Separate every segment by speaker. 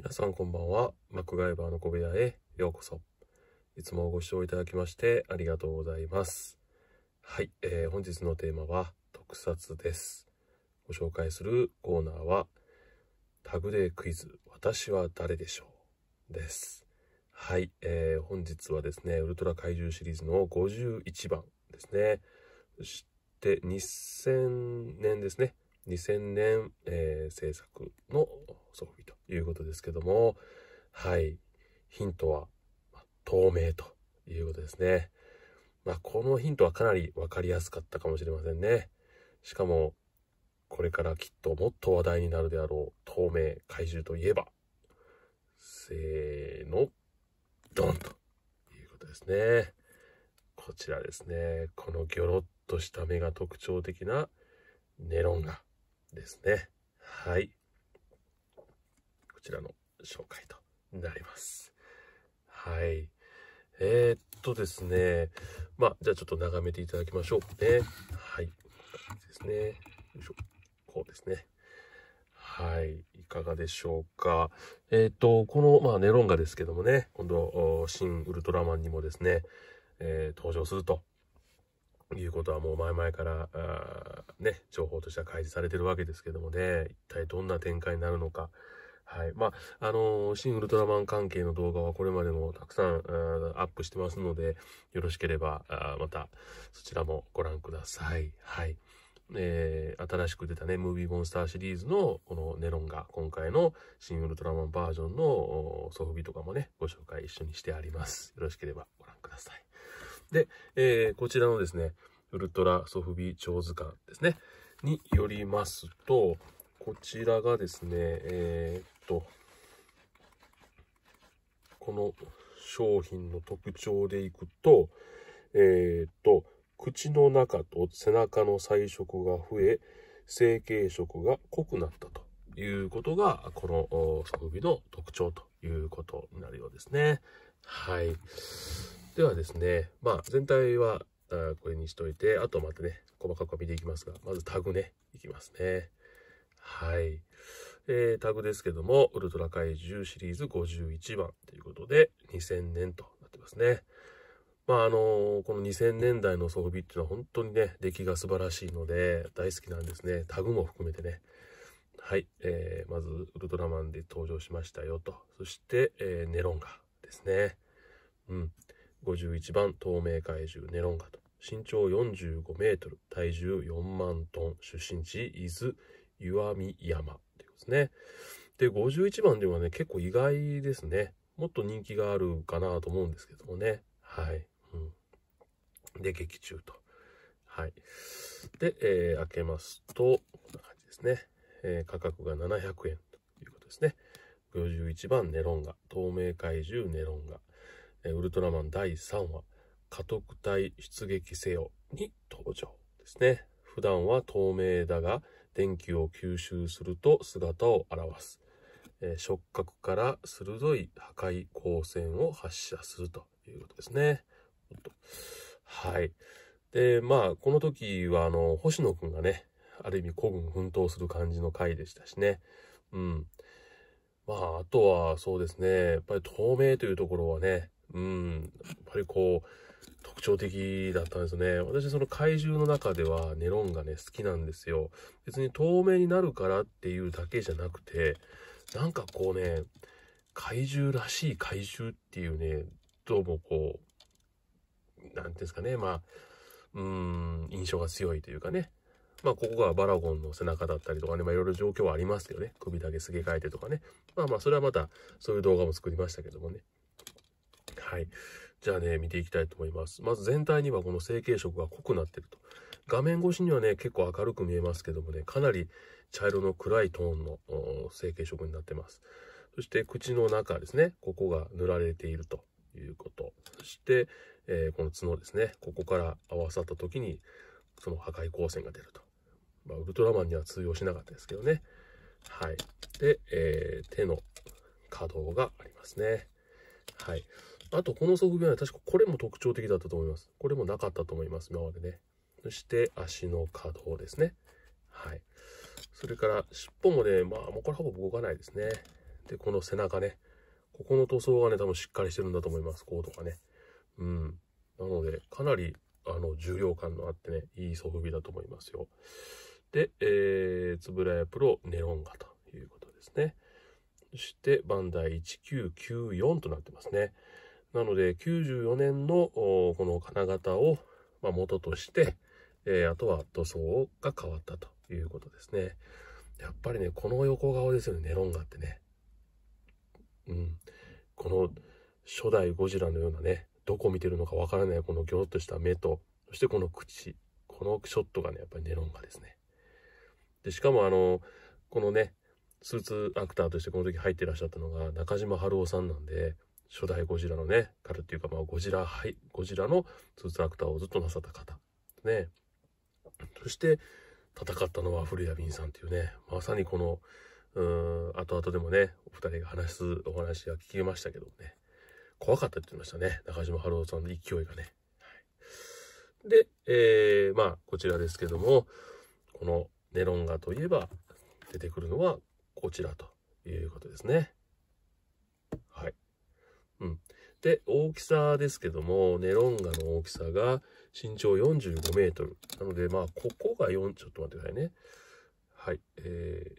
Speaker 1: 皆さんこんばんは。マックガイバーの小部屋へようこそ。いつもご視聴いただきましてありがとうございます。はい、えー、本日のテーマは特撮です。ご紹介するコーナーは、タグでクイズ、私は誰でしょうです。はい、えー、本日はですね、ウルトラ怪獣シリーズの51番ですね。そして2000年ですね。2000年、えー、制作の装備ということですけども、はい、ヒントは、まあ、透明ということですね。まあ、このヒントはかなり分かりやすかったかもしれませんね。しかも、これからきっともっと話題になるであろう透明怪獣といえば、せーの、ドンということですね。こちらですね。このギョロッとした目が特徴的なネロンガ。ですね。はい。こちらの紹介となります。はい。えー、っとですね。まあ、じゃあちょっと眺めていただきましょうね。はい。ですね。よいしょ。こうですね。はい。いかがでしょうか。えっ、と、この、まあ、ネロンガですけどもね、今度、新ウルトラマンにもですね、えー、登場するということはもう前々からあね情報としては開示されてるわけですけどもね一体どんな展開になるのか。はい。まあ、あのー、新ウルトラマン関係の動画はこれまでもたくさん、アップしてますので、よろしければ、また、そちらもご覧ください。はい。えー、新しく出たね、ムービーモンスターシリーズの、このネロンが、今回の新ウルトラマンバージョンの、ソフビとかもね、ご紹介一緒にしてあります。よろしければご覧ください。で、えー、こちらのですね、ウルトラソフビ長図鑑ですね、によりますと、こちらがですね、えー、っと、この商品の特徴でいくと、えー、っと、口の中と背中の彩色が増え、成形色が濃くなったということが、このソフビの特徴ということになるようですね。はい。ではですね、まあ、全体はあこれにしといて、あとまたね、細かく見ていきますが、まずタグね、いきますね。はい。えー、タグですけども、ウルトラ怪獣シリーズ51番ということで、2000年となってますね。まああのー、この2000年代の装備っていうのは本当にね、出来が素晴らしいので、大好きなんですね。タグも含めてね。はい、えー、まずウルトラマンで登場しましたよと。そして、えー、ネロンガですね。うん。51番透明怪獣ネロンガと身長45メートル体重4万トン出身地伊豆岩見山ということですねで51番ではね結構意外ですねもっと人気があるかなと思うんですけどもねはい、うん、で劇中とはいで、えー、開けますとこんな感じですね、えー、価格が700円ということですね51番ネロンガ透明怪獣ネロンガウルトラマン第3話、家督隊出撃せよに登場ですね。普段は透明だが、電気を吸収すると姿を現す。えー、触覚から鋭い破壊光線を発射するということですね。はい。で、まあ、この時は、あの、星野くんがね、ある意味古軍奮闘する感じの回でしたしね。うん。まあ、あとはそうですね、やっぱり透明というところはね、うん、やっぱりこう、特徴的だったんですね。私、その怪獣の中ではネロンがね、好きなんですよ。別に透明になるからっていうだけじゃなくて、なんかこうね、怪獣らしい怪獣っていうね、どうもこう、何ていうんですかね、まあ、うん、印象が強いというかね。まあ、ここがバラゴンの背中だったりとかね、まあ、いろいろ状況はありますけどね。首だけすげ替えてとかね。まあまあ、それはまた、そういう動画も作りましたけどもね。はい。じゃあね、見ていきたいと思います。まず全体にはこの成型色が濃くなってると。画面越しにはね、結構明るく見えますけどもね、かなり茶色の暗いトーンの成型色になってます。そして口の中ですね、ここが塗られているということ。そして、えー、この角ですね、ここから合わさった時に、その破壊光線が出ると。まあ、ウルトラマンには通用しなかったですけどね。はい。で、えー、手の可動がありますね。はい。あとこの側面は確かこれも特徴的だったと思います。これもなかったと思います、今までね。そして足の可動ですね。はい。それから尻尾もね、まあもうこれほぼ動かないですね。で、この背中ね。ここの塗装がね、多分しっかりしてるんだと思います、コードがね。うん。なので、かなり、あの、重量感のあってね、いいソフだと思いますよ。で、えー、つぶらやプロネロンガということですね。そして、バンダイ1994となってますね。なので、94年のこの金型を、まあ、元として、えー、あとは塗装が変わったということですね。やっぱりね、この横顔ですよね、ネロンガってね。うん。この初代ゴジラのようなね、どこ見てるのかわからないこのギョロッとした目と、そしてこの口。このショットがね、やっぱりネロンガですね。で、しかもあの、このね、スーツアクターとしてこの時入ってらっしゃったのが中島春夫さんなんで、初代ゴジラのね、彼っていうか、まあ、ゴジラ、はい、ゴジラのスーツアクターをずっとなさった方。ね。そして、戦ったのは古谷敏さんっていうね、まさにこの、うーん、後々でもね、お二人が話すお話が聞けましたけどね、怖かったって言いましたね、中島春夫さんの勢いがね。はい、で、えー、まあ、こちらですけども、このネロンガといえば、出てくるのはこちらということですね。はい。うん。で、大きさですけども、ネロンガの大きさが身長45メートル。なので、まあ、ここが4、ちょっと待ってくださいね。はい、えー、よ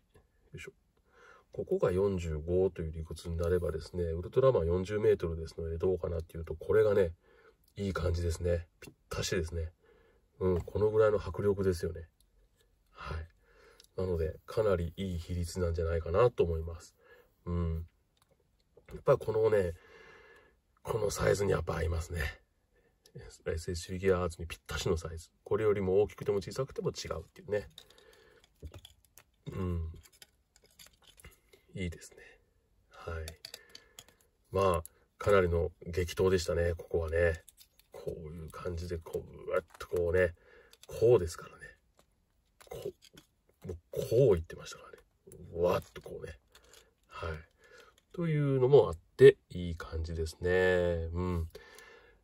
Speaker 1: いしょ。ここが45という理屈になればですね、ウルトラマン40メートルですので、どうかなっていうと、これがね、いい感じですね。ぴったしですね。うん、このぐらいの迫力ですよね。はい。なので、かなりいい比率なんじゃないかなと思います。うん。やっぱこのね、このサイズにやっぱ合いますね。SS g ギアアーツにぴったしのサイズ。これよりも大きくても小さくても違うっていうね。うん。いいですね。はい。まあ、かなりの激闘でしたね、ここはね。こういう感じで、こう、ぶわっとこうね、こうですからね。こう、もうこう言ってましたからね。うわっとこうね。はい。というのもあって、ていい感じですね。うん。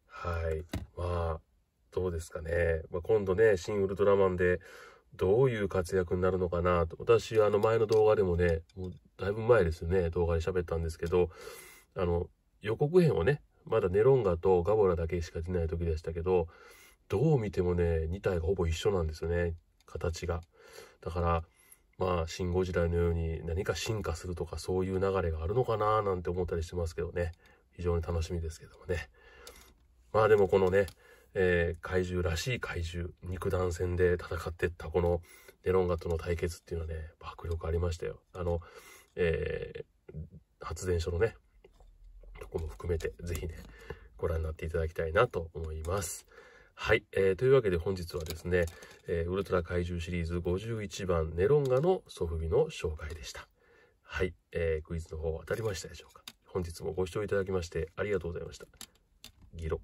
Speaker 1: はい。まあ、どうですかね。まあ、今度ね、新ウルトラマンで、どういう活躍になるのかなと。私、あの前の動画でもね、もうだいぶ前ですよね、動画で喋ったんですけど、あの、予告編をね、まだネロンガとガボラだけしか出ない時でしたけど、どう見てもね、2体がほぼ一緒なんですよね、形が。だから、まあ、新ゴジラのように何か進化するとかそういう流れがあるのかななんて思ったりしてますけどね。非常に楽しみですけどもね。まあでもこのね、えー、怪獣らしい怪獣、肉弾戦で戦ってったこのデロンガとの対決っていうのはね、迫力ありましたよ。あの、えー、発電所のね、とこも含めて、ぜひね、ご覧になっていただきたいなと思います。はい、えー、というわけで本日はですね、えー、ウルトラ怪獣シリーズ51番ネロンガのソフビの紹介でした。はい、えー、クイズの方当たりましたでしょうか本日もご視聴いただきましてありがとうございました。ギロ。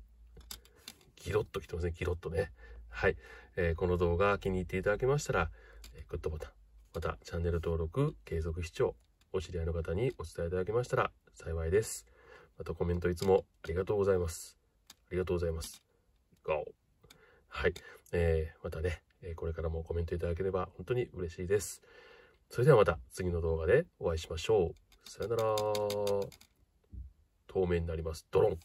Speaker 1: ギロッときてますね、ギロッとね。はい、えー、この動画気に入っていただけましたら、えグッドボタン、またチャンネル登録、継続視聴、お知り合いの方にお伝えいただけましたら幸いです。またコメントいつもありがとうございます。ありがとうございます。GO! はい。えー、またね、これからもコメントいただければ本当に嬉しいです。それではまた次の動画でお会いしましょう。さよなら。透明になります。ドロン。